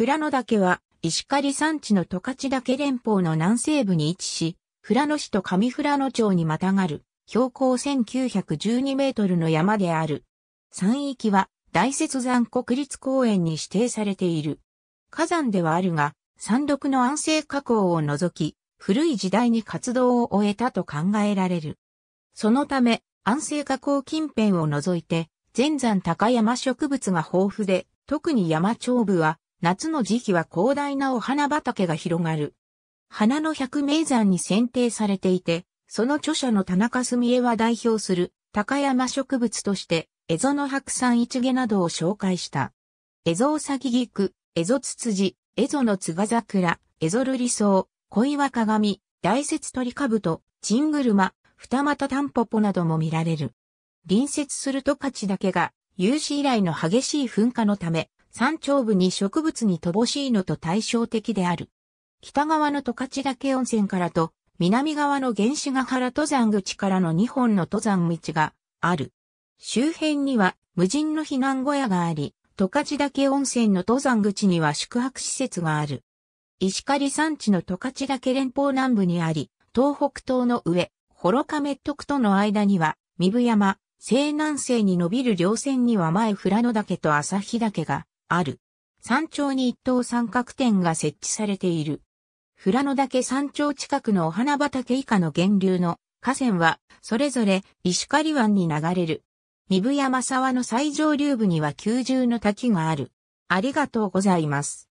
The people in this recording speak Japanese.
富良野岳は、石狩山地の十勝岳連峰の南西部に位置し、富良野市と上富良野町にまたがる、標高1912メートルの山である。山域は、大雪山国立公園に指定されている。火山ではあるが、山麓の安静火口を除き、古い時代に活動を終えたと考えられる。そのため、安静火口近辺を除いて、全山高山植物が豊富で、特に山頂部は夏の時期は広大なお花畑が広がる。花の百名山に選定されていて、その著者の田中澄江は代表する高山植物として、蝦夷の白山一毛などを紹介した。蝦夷サギギク、蝦夷ツツジ、蝦夷のザク桜、蝦夷ルリソウ、恋は鏡、大雪鳥かぶと、チングルマ、二股タンポポなども見られる。隣接する値だけが、有史以来の激しい噴火のため、山頂部に植物に乏しいのと対照的である。北側の十勝岳温泉からと、南側の原子ヶ原登山口からの2本の登山道がある。周辺には無人の避難小屋があり、十勝岳温泉の登山口には宿泊施設がある。石狩山地の十勝岳連峰南部にあり、東北東の上、幌亀徳との間には、三部山、西南西に伸びる稜線には前富良野岳と日岳がある。山頂に一等三角点が設置されている。富良野岳山頂近くのお花畑以下の源流の河川は、それぞれ石狩湾に流れる。三部山沢の最上流部には九重の滝がある。ありがとうございます。